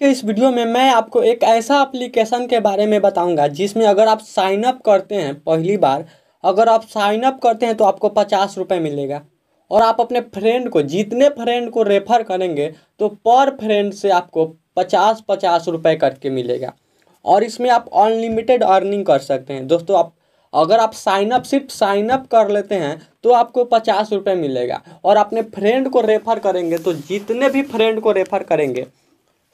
के इस वीडियो में मैं आपको एक ऐसा एप्लीकेशन के बारे में बताऊंगा जिसमें अगर आप साइन अप करते हैं पहली बार अगर आप साइन अप करते हैं तो आपको पचास रुपये मिलेगा और आप अपने फ्रेंड को जितने फ्रेंड को रेफर करेंगे तो पर फ्रेंड से आपको पचास पचास रुपये करके मिलेगा और इसमें आप अनलिमिटेड अर्निंग कर सकते हैं दोस्तों आप अगर आप साइन अप सिर्फ साइन अप कर लेते हैं तो आपको पचास रुपये मिलेगा और अपने फ्रेंड को रेफर करेंगे तो जितने भी फ्रेंड को रेफर करेंगे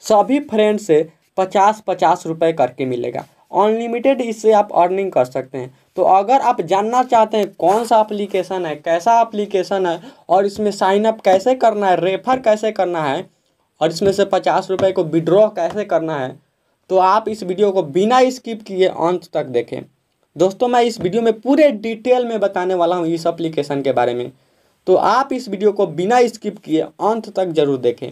सभी फ्रेंड से पचास पचास रुपये करके मिलेगा अनलिमिटेड इससे आप अर्निंग कर सकते हैं तो अगर आप जानना चाहते हैं कौन सा एप्लीकेशन है कैसा एप्लीकेशन है और इसमें साइनअप कैसे करना है रेफर कैसे करना है और इसमें से पचास रुपये को विड्रॉ कैसे करना है तो आप इस वीडियो को बिना स्किप किए अंत तक देखें दोस्तों मैं इस वीडियो में पूरे डिटेल में बताने वाला हूँ इस अप्लीकेशन के बारे में तो आप इस वीडियो को बिना स्किप किए अंत तक जरूर देखें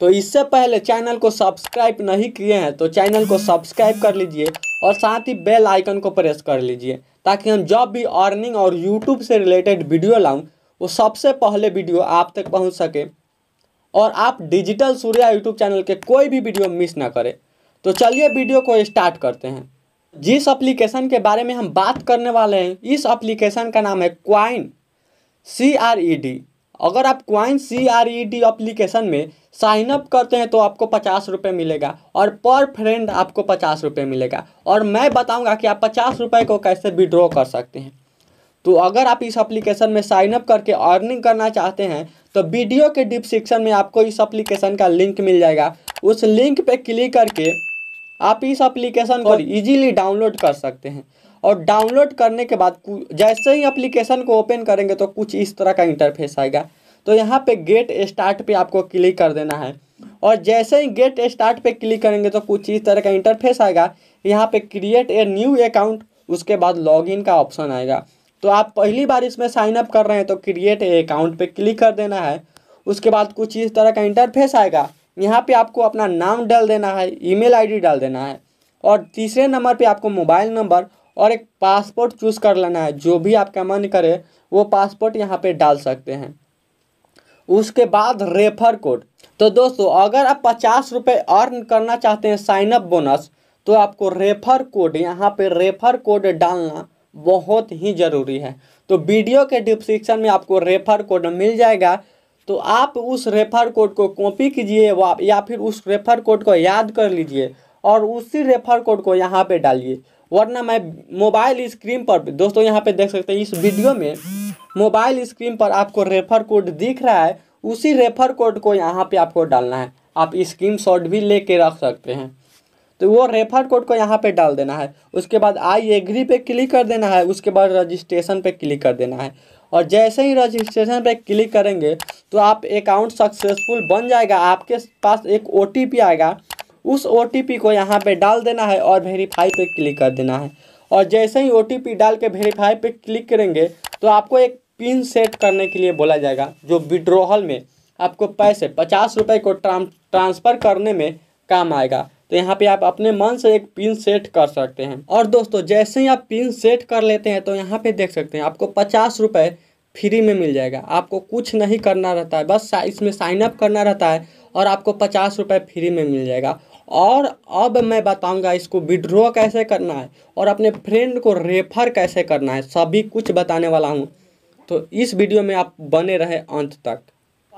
तो इससे पहले चैनल को सब्सक्राइब नहीं किए हैं तो चैनल को सब्सक्राइब कर लीजिए और साथ ही बेल आइकन को प्रेस कर लीजिए ताकि हम जब भी अर्निंग और यूट्यूब से रिलेटेड वीडियो लाऊं वो सबसे पहले वीडियो आप तक पहुंच सके और आप डिजिटल सूर्या यूट्यूब चैनल के कोई भी वीडियो मिस ना करें तो चलिए वीडियो को स्टार्ट करते हैं जिस अप्लीकेशन के बारे में हम बात करने वाले हैं इस अप्लीकेशन का नाम है Coin C R E D अगर आप Coin C R E D application में साइन अप करते हैं तो आपको पचास रुपये मिलेगा और पर फ्रेंड आपको पचास रुपये मिलेगा और मैं बताऊंगा कि आप पचास रुपये को कैसे विड्रॉ कर सकते हैं तो अगर आप इस अप्लीकेशन में साइन अप करके अर्निंग करना चाहते हैं तो वीडियो के डिस्क्रिप्शन में आपको इस अप्लीकेशन का लिंक मिल जाएगा उस लिंक पर क्लिक करके आप इस अप्लीकेशन को ईजिली डाउनलोड कर सकते हैं और डाउनलोड करने के बाद जैसे ही अप्लीकेशन को ओपन करेंगे तो कुछ इस तरह का इंटरफेस आएगा तो यहाँ पे गेट स्टार्ट पे आपको क्लिक कर देना है और जैसे ही गेट स्टार्ट पे क्लिक करेंगे तो कुछ इस तरह का इंटरफेस आएगा यहाँ पे क्रिएट ए न्यू अकाउंट उसके बाद लॉगिन का ऑप्शन आएगा तो आप पहली बार इसमें साइन अप कर रहे हैं तो क्रिएट ए अकाउंट पे क्लिक कर देना है उसके बाद कुछ इस तरह का इंटरफेस आएगा यहाँ पर आपको अपना नाम डाल देना है ई मेल डाल देना है और तीसरे नंबर पर आपको मोबाइल नंबर और एक पासपोर्ट चूज़ कर लेना है जो भी आपका मन करे वो पासपोर्ट यहाँ पे डाल सकते हैं उसके बाद रेफर कोड तो दोस्तों अगर आप पचास रुपये अर्न करना चाहते हैं साइन अप बोनस तो आपको रेफर कोड यहाँ पे रेफर कोड डालना बहुत ही ज़रूरी है तो वीडियो के डिस्क्रिप्शन में आपको रेफर कोड मिल जाएगा तो आप उस रेफर कोड को कॉपी कीजिए या फिर उस रेफर कोड को याद कर लीजिए और उसी रेफर कोड को यहाँ पे डालिए वरना मैं मोबाइल स्क्रीन पर दोस्तों यहाँ पे देख सकते हैं इस वीडियो में मोबाइल स्क्रीन पर आपको रेफर कोड दिख रहा है उसी रेफर कोड को यहाँ पे आपको डालना है आप स्क्रीन शॉट भी ले कर रख सकते हैं तो वो रेफर कोड को यहाँ पे डाल देना है उसके बाद आई एग्री पे क्लिक कर देना है उसके बाद रजिस्ट्रेशन पे क्लिक कर देना है और जैसे ही रजिस्ट्रेशन पे क्लिक करेंगे तो आप अकाउंट सक्सेसफुल बन जाएगा आपके पास एक ओ आएगा उस ओ को यहाँ पे डाल देना है और वेरीफाई पे क्लिक कर देना है और जैसे ही ओ डाल के वेरीफाई पे क्लिक करेंगे तो आपको एक पिन सेट करने के लिए बोला जाएगा जो विड्रोहल में आपको पैसे पचास रुपये को ट्रां ट्रांसफ़र करने में काम आएगा तो यहाँ पे आप अपने मन से एक पिन सेट कर सकते हैं और दोस्तों जैसे ही आप पिन सेट कर लेते हैं तो यहाँ पे देख सकते हैं आपको पचास रुपये फ्री में मिल जाएगा आपको कुछ नहीं करना रहता है बस इसमें साइनअप करना रहता है और आपको पचास रुपये फ्री में मिल जाएगा और अब मैं बताऊंगा इसको विड्रॉ कैसे करना है और अपने फ्रेंड को रेफर कैसे करना है सभी कुछ बताने वाला हूँ तो इस वीडियो में आप बने रहे अंत तक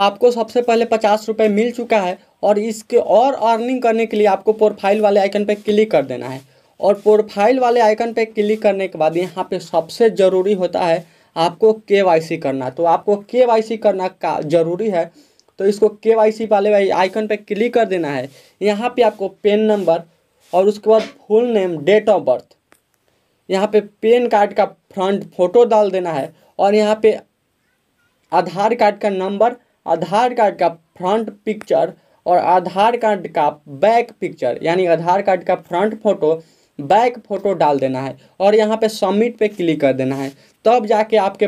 आपको सबसे पहले पचास रुपये मिल चुका है और इसके और अर्निंग करने के लिए आपको प्रोफाइल वाले आइकन पर क्लिक कर देना है और प्रोफाइल वाले आइकन पर क्लिक करने के बाद यहाँ पे सबसे ज़रूरी होता है आपको के करना तो आपको के करना का ज़रूरी है तो इसको के वाई सी वाले वाई आइकन पर क्लिक कर देना है यहाँ पे आपको पेन नंबर और उसके बाद full name date of birth यहाँ पे पेन कार्ड का फ्रंट फोटो डाल देना है और यहाँ पे आधार कार्ड का नंबर आधार कार्ड का फ्रंट पिक्चर और आधार कार्ड का बैक पिक्चर यानी आधार कार्ड का फ्रंट फोटो बैक फोटो डाल देना है और यहाँ पे सबमिट पे क्लिक कर देना है तब जाके आपके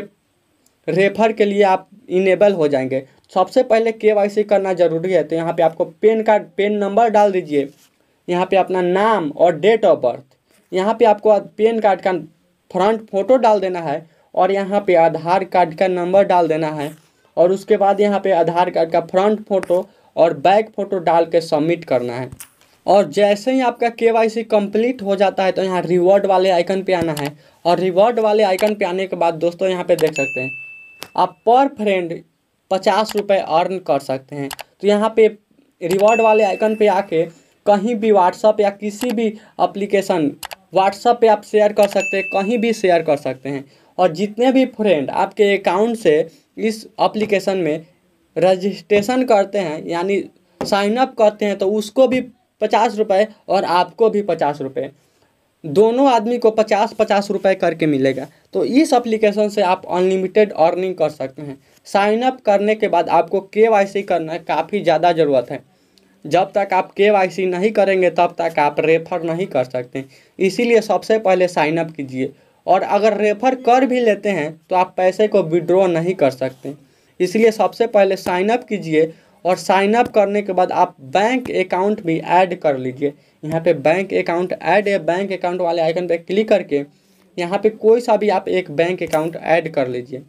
रेफर के लिए आप इनेबल हो जाएंगे सबसे पहले के करना ज़रूरी है तो यहाँ पे आपको पेन कार्ड पेन नंबर डाल दीजिए यहाँ पे अपना नाम और डेट ऑफ बर्थ यहाँ पे आपको पेन कार्ड का फ्रंट फोटो डाल देना है और यहाँ पे आधार कार्ड का नंबर डाल देना है और उसके बाद यहाँ पे आधार कार्ड का फ्रंट फोटो और बैक फोटो डाल के सबमिट करना है और जैसे ही आपका के वाई सी कम्प्लीट हो जाता है तो यहाँ रिवॉर्ड वाले आइकन पर आना है और रिवॉर्ड वाले आइकन पर आने के बाद दोस्तों यहाँ पर देख सकते हैं आप पर फ्रेंड पचास रुपये अर्न कर सकते हैं तो यहाँ पे रिवॉर्ड वाले आइकन पे आके कहीं भी व्हाट्सअप या किसी भी अप्लीकेशन व्हाट्सअप पे आप शेयर कर सकते हैं कहीं भी शेयर कर सकते हैं और जितने भी फ्रेंड आपके अकाउंट से इस अप्लीकेशन में रजिस्ट्रेशन करते हैं यानी साइनअप करते हैं तो उसको भी पचास रुपये और आपको भी पचास रुपये दोनों आदमी को पचास पचास रुपये करके मिलेगा तो इस एप्लीकेशन से आप अनलिमिटेड अर्निंग कर सकते हैं साइन अप करने के बाद आपको के करना काफ़ी ज़्यादा ज़रूरत है जब तक आप के नहीं करेंगे तब तक आप रेफर नहीं कर सकते इसीलिए सबसे पहले साइन अप कीजिए और अगर रेफर कर भी लेते हैं तो आप पैसे को विड्रॉ नहीं कर सकते इसलिए सबसे पहले साइन अप कीजिए और साइन अप करने के बाद आप बैंक अकाउंट भी ऐड कर लीजिए यहाँ पे बैंक अकाउंट ऐड या बैंक अकाउंट वाले आइकन पे क्लिक करके यहाँ पे कोई सा भी आप एक बैंक अकाउंट ऐड कर लीजिए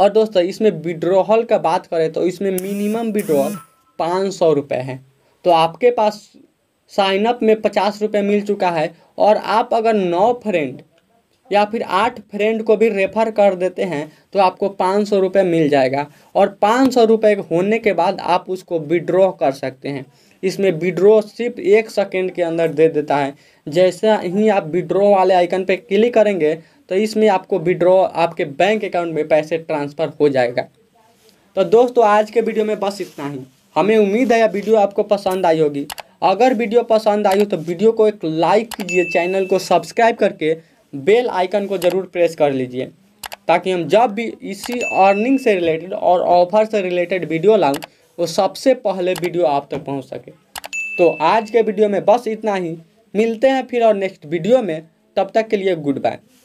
और दोस्तों इसमें विड्रोहल का बात करें तो इसमें मिनिमम विड्रोहल पाँच सौ रुपये है तो आपके पास साइनअप में पचास रुपये मिल चुका है और आप अगर नौ फ्रेंड या फिर आठ फ्रेंड को भी रेफ़र कर देते हैं तो आपको पाँच सौ रुपये मिल जाएगा और पाँच सौ रुपये होने के बाद आप उसको विड्रॉ कर सकते हैं इसमें विड्रॉ सिर्फ एक सेकेंड के अंदर दे देता है जैसे ही आप विड्रॉ वाले आइकन पर क्लिक करेंगे तो इसमें आपको विड्रॉ आपके बैंक अकाउंट में पैसे ट्रांसफ़र हो जाएगा तो दोस्तों आज के वीडियो में बस इतना ही हमें उम्मीद है यह वीडियो आपको पसंद आई होगी अगर वीडियो पसंद आई हो तो वीडियो को एक लाइक कीजिए चैनल को सब्सक्राइब करके बेल आइकन को ज़रूर प्रेस कर लीजिए ताकि हम जब भी इसी अर्निंग से रिलेटेड और ऑफर से रिलेटेड वीडियो लाऊं वो सबसे पहले वीडियो आप तक पहुंच सके तो आज के वीडियो में बस इतना ही मिलते हैं फिर और नेक्स्ट वीडियो में तब तक के लिए गुड बाय